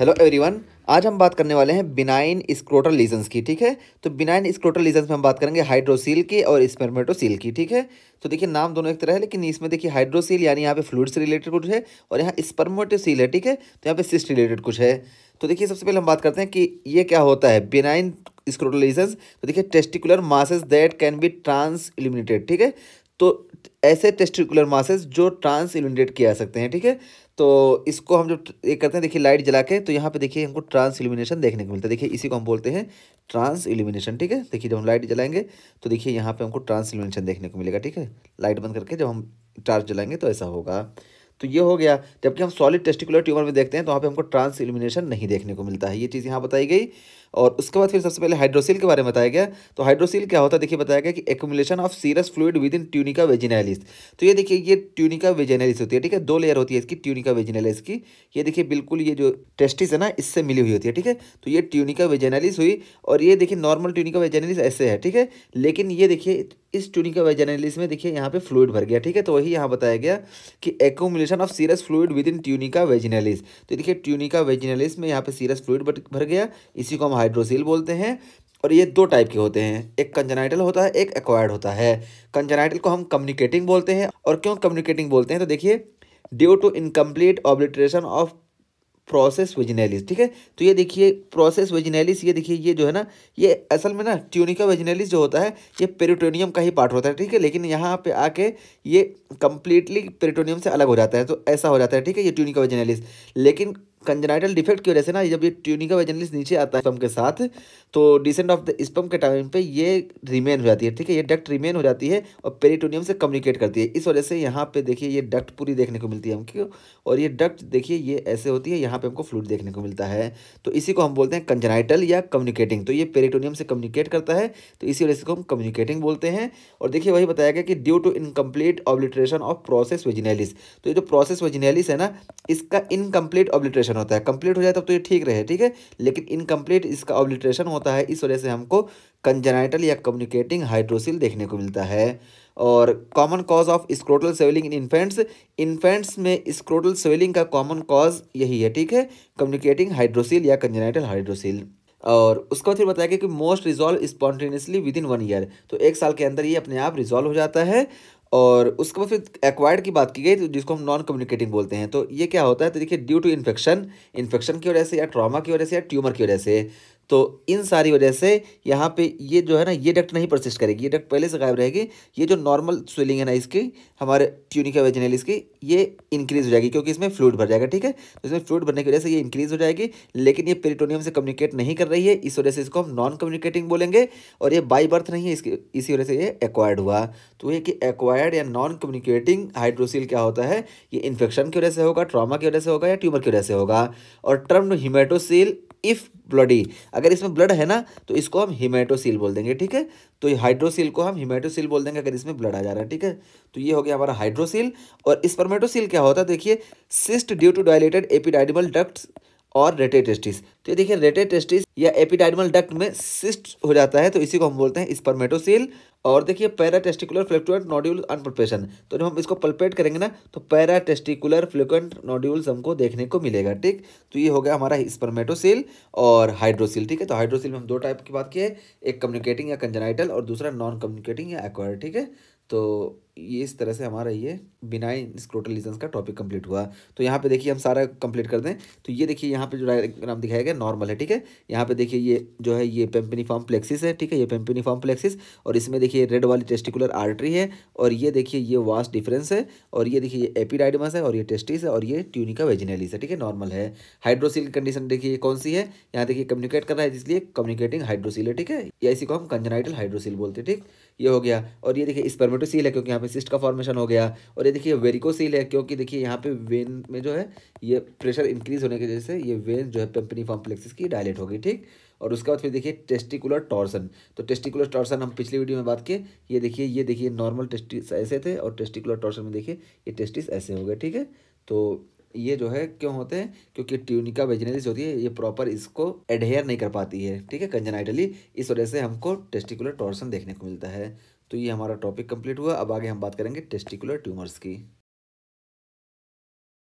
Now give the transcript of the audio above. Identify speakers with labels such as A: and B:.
A: hello everyone आज हम बात करने वाले हैं बिनाइन स्क्रोटल लीजन्स की ठीक है तो बिनाइन स्क्रोटल लीजन्स में हम बात करेंगे हाइड्रोसील की और स्पर्मेटोसील की ठीक है तो देखिए नाम दोनों एक तरह है लेकिन इसमें देखिए हाइड्रोसील यानी यहाँ पे फ्लूड से रिलेटेड कुछ है और यहाँ स्पर्मेटोसील है ठीक है तो यहाँ पे सिस्ट रिलेटेड कुछ है तो देखिए सबसे पहले हम बात करते हैं कि ये क्या होता है बिनाइन स्क्रोटल लीजन्स तो देखिए testicular masses that can be transilluminated ठीक है तो ऐसे टेस्टिकुलर मासेज जो ट्रांस एलिमिनेट किया जा सकते हैं ठीक है तो इसको हम जब ये करते हैं देखिए लाइट जला के तो यहाँ पे देखिए हमको ट्रांस इल्यूमिनेशन देखने को मिलता है देखिए इसी को हम बोलते हैं ट्रांस इल्यूमिनेशन ठीक है देखिए जब हम लाइट जलाएंगे तो देखिए यहाँ पे हमको ट्रांस इल्यूमिनेशन देखने को मिलेगा ठीक है लाइट बंद करके जब हम टार्च जलाएंगे तो ऐसा होगा तो ये हो गया जबकि हम सॉलिड टेस्टिकुलर ट्यूमर में देखते हैं तो वहाँ पे हमको ट्रांस इलिमिनेशन नहीं देखने को मिलता है ये चीज़ यहाँ बताई गई और उसके बाद फिर सबसे पहले हाइड्रोसिल के बारे में बताया गया तो हाइड्रोसिल क्या होता है देखिए बताया गया कि accumulation of serous fluid within tunica vaginalis तो ये देखिए ये ट्यूनिका वेजिनालिस होती है ठीक है दो लेयर होती है इसकी ट्यूनिका वेजिनालिस की ये देखिए बिल्कुल ये जो टेस्टिस है ना इससे मिली हुई होती है ठीक है तो ये ट्यूनिका वेजेनालिस हुई और ये देखिए नॉर्मल ट्यूनिका वेजिनालिस ऐसे है ठीक है लेकिन ये देखिए इस ट्यूनिका वेजनलिस में देखिए यहाँ पे फ्लूड भर गया ठीक है तो वही यहाँ बताया गया कि accumulation of serous fluid within tunica vaginalis तो देखिए ट्यूनिका वेजनलिस में यहाँ पे सीरस फ्लूड भर गया इसी को हम हाइड्रोसिल बोलते हैं और ये दो टाइप के होते हैं एक कंजनाइटल होता है एक एक्वायर्ड होता है कंजनाइटल को हम कम्युनिकेटिंग बोलते हैं और क्यों कम्युनिकेटिंग बोलते हैं तो देखिए due to incomplete obliteration of process vaginalis ठीक है तो ये देखिए प्रोसेस वेजिनेलिस ये देखिए ये जो है ना ये असल में ना ट्यूनिका वेजिनेलिस जो होता है ये पेरिटोनियम का ही पार्ट होता है ठीक है लेकिन यहाँ पे आके ये कम्प्लीटली पेरिटोनियम से अलग हो जाता है तो ऐसा हो जाता है ठीक है ये ट्यूनिका वेजिनेलिस लेकिन कंजनाइटल डिफेक्ट की वजह से ना जब ये ट्यूनिका वेजनलिस नीचे आता है स्पम के साथ तो डिसेंट ऑफ द स्पम के टाइम पे ये रिमेन हो जाती है ठीक है ये डक्ट रिमेन हो जाती है और पेरिटोनियम से कम्युनिकेट करती है इस वजह से यहाँ पे देखिए ये डक्ट पूरी देखने को मिलती है हमको और ये डक्ट देखिए ये ऐसे होती है यहाँ पर हमको फ्लूड देखने को मिलता है तो इसी को हम बोलते हैं कंजनाइटल या कम्युनिकेटिंग तो ये पेरिटोनियम से कम्युनिकेट करता है तो इसी वजह से हम कम्युनिकेटिंग बोलते हैं और देखिए वही बताया गया कि due to incomplete obliteration of process vaginalis तो ये जो प्रोसेस वेजिनेलिस है ना इसका इनकम्प्लीट ऑब्लिट्रेशन ऑब्लिट्रेशन होता है कंप्लीट हो जाए तब तो ये ठीक रहे ठीक है लेकिन इनकम्प्लीट इसका ऑब्लिट्रेशन होता है इस वजह से हमको कंजेनाइटल या कम्युनिकेटिंग हाइड्रोसिल देखने को मिलता है और common cause of scrotal swelling in infants infants में स्क्रोटल स्वेलिंग का कॉमन कॉज यही है ठीक है कम्युनिकेटिंग हाइड्रोसिल या कंजेनाइटल हाइड्रोसिल और उसका फिर बताया गया कि most resolve spontaneously within one year तो एक साल के अंदर ये अपने आप रिजॉल्व हो जाता है और उसके बाद फिर एक्वायर्ड की बात की गई तो जिसको हम नॉन कम्युनिकेटिंग बोलते हैं तो ये क्या होता है तो देखिए ड्यू टू इन्फेक्शन इन्फेक्शन की वजह से या ट्रॉमा की वजह से या ट्यूमर की वजह से तो इन सारी वजह से यहाँ पे ये जो है ना ये डक्ट नहीं प्रसिस्ट करेगी ये डक्ट पहले से गायब रहेगी ये जो नॉर्मल स्वेलिंग है ना इसकी हमारे ट्यूनिका वेजनेलिस की ये इंक्रीज़ हो जाएगी क्योंकि इसमें फ्लूड भर जाएगा ठीक है तो इसमें फ्लूड भरने की वजह से ये इंक्रीज़ हो जाएगी लेकिन ये पेरिटोनियम से कम्युनिकेट नहीं कर रही है इस वजह से इसको हम नॉन कम्युनिकेटिंग बोलेंगे और ये बाई बर्थ नहीं है इसकी इसी वजह से ये एक्वायर्ड हुआ तो ये कि एक्वायर्ड या नॉन कम्युनिकेटिंग हाइड्रोसिल क्या होता है ये इन्फेक्शन की वजह से होगा ट्रामा की वजह से होगा या ट्यूमर की वजह से होगा और टर्म हिमेटोसिल इफ़ ब्लडी अगर इसमें ब्लड है ना तो इसको हम हिमेटोसील बोल देंगे ठीक है तो हाइड्रोसिल हाइड्रोसील को हम हिमेटोसील बोल देंगे अगर इसमें ब्लड आ जा रहा है ठीक है तो ये हो गया हमारा हाइड्रोसील और स्पर्मेटोसील क्या होता है देखिए cyst due to dilated epididymal duct और रेटेटेस्टिस तो ये देखिए रेटेटेस्टिस या एपिडाइडमल डक्ट में सिस्ट हो जाता है तो इसी को हम बोलते हैं स्पर्मेटोसील और देखिए paratesticular fluctuant nodule on palpation तो जब हम इसको पल्पेट करेंगे ना तो पैरा टेस्टिकुलर फ्लुकेंट नोड्यूल्स हमको देखने को मिलेगा ठीक तो ये हो गया हमारा स्पर्मेटोसिल और हाइड्रोसिल ठीक है तो हाइड्रोसिल में हम दो टाइप की बात की है एक कम्युनिकेटिंग या कंजनाइटल और दूसरा नॉन कम्युनिकेटिंग या एक्वायर ठीक है तो ये इस तरह से हमारा ये बिनाइन स्क्रोटल का टॉपिक कंप्लीट हुआ तो यहाँ पे देखिए हम सारा कंप्लीट कर दें तो ये देखिए यहाँ पे जो डायग्राम दिखाया गया नॉर्मल है ठीक है यहाँ पे देखिए ये जो है ये पेम्पिनीफॉर्म प्लेक्सिस है ठीक है ये पेम्पिनीफॉर्म प्लेक्सिस और इसमें देखिए देखिए रेड वाली टेस्टिकुलर आर्टरी है और ये देखिए ये वास्ट डिफरेंस है और ये देखिए ये एपिडाइडमस है और ये टेस्टिस है और ये ट्यूनिका वेजिनेलिस है ठीक है नॉर्मल है हाइड्रोसिल कंडीशन देखिए कौन सी है यहाँ देखिए कम्युनिकेट कर रहा है इसलिए कम्युनिकेटिंग हाइड्रोसिल है ठीक है या इसी को हम कंजनाइटल हाइड्रोसिल बोलते हैं ठीक ये हो गया और ये देखिए स्पर्मेटोसील है क्योंकि यहाँ पे सिस्ट का फॉर्मेशन हो गया और ये देखिए वेरिकोसील है क्योंकि देखिए यहाँ पे वेन में जो है ये प्रेशर इंक्रीज होने की वजह से ये वेन जो है पेम्पनी फॉर्म की डायलेट हो गई ठीक और उसके बाद फिर देखिए टेस्टिकुलर टॉर्सन तो टेस्टिकुलर टॉर्सन हम पिछली वीडियो में बात किए ये देखिए ये देखिए नॉर्मल टेस्टिस ऐसे थे और टेस्टिकुलर टॉर्सन में देखिए ये टेस्टिस ऐसे हो गए ठीक है तो ये जो है क्यों होते हैं क्योंकि ट्यूनिका वेजनेस होती है ये प्रॉपर इसको एडहेयर नहीं कर पाती है ठीक है कंजनाइटली इस वजह से हमको टेस्टिकुलर टॉर्सन देखने को मिलता है तो ये हमारा टॉपिक कंप्लीट हुआ अब आगे हम बात करेंगे टेस्टिकुलर ट्यूमर्स की